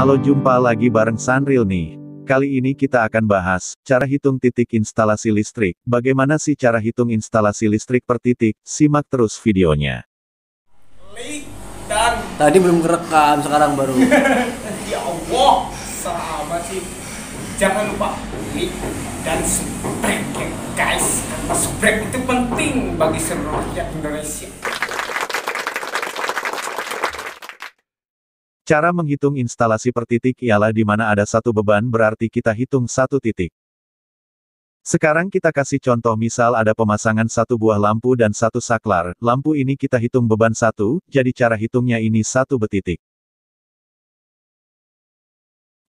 Halo jumpa lagi bareng Sanril nih. Kali ini kita akan bahas, cara hitung titik instalasi listrik. Bagaimana sih cara hitung instalasi listrik per titik? Simak terus videonya. Dan. Tadi belum kerekam, sekarang baru. ya Allah, sama sih. Jangan lupa klik dan subscribe ya, guys. Karena subscribe itu penting bagi seluruh rakyat Indonesia. Cara menghitung instalasi per titik ialah di mana ada satu beban berarti kita hitung satu titik. Sekarang kita kasih contoh misal ada pemasangan satu buah lampu dan satu saklar, lampu ini kita hitung beban satu, jadi cara hitungnya ini satu betitik.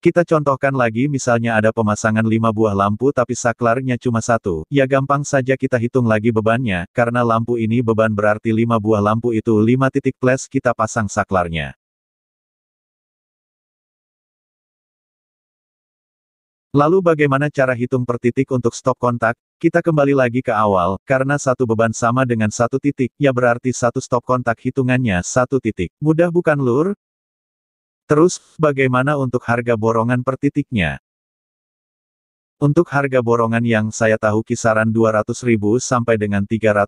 Kita contohkan lagi misalnya ada pemasangan lima buah lampu tapi saklarnya cuma satu, ya gampang saja kita hitung lagi bebannya, karena lampu ini beban berarti lima buah lampu itu lima titik plus kita pasang saklarnya. Lalu bagaimana cara hitung per titik untuk stop kontak? Kita kembali lagi ke awal, karena satu beban sama dengan satu titik, ya berarti satu stop kontak hitungannya satu titik. Mudah bukan lur? Terus, bagaimana untuk harga borongan per titiknya? Untuk harga borongan yang saya tahu kisaran 200.000 sampai dengan 350.000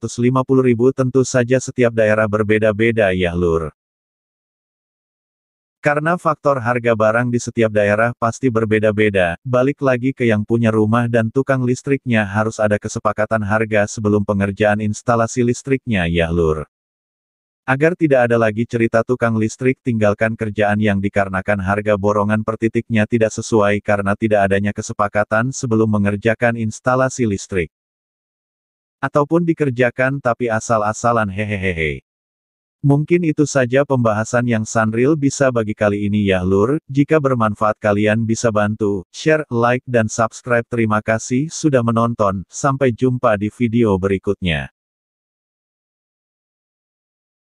tentu saja setiap daerah berbeda-beda ya lur. Karena faktor harga barang di setiap daerah pasti berbeda-beda, balik lagi ke yang punya rumah dan tukang listriknya harus ada kesepakatan harga sebelum pengerjaan instalasi listriknya ya lur. Agar tidak ada lagi cerita tukang listrik tinggalkan kerjaan yang dikarenakan harga borongan per titiknya tidak sesuai karena tidak adanya kesepakatan sebelum mengerjakan instalasi listrik. Ataupun dikerjakan tapi asal-asalan hehehe. Mungkin itu saja pembahasan yang Sanril bisa bagi kali ini ya lur, jika bermanfaat kalian bisa bantu, share, like dan subscribe terima kasih sudah menonton, sampai jumpa di video berikutnya.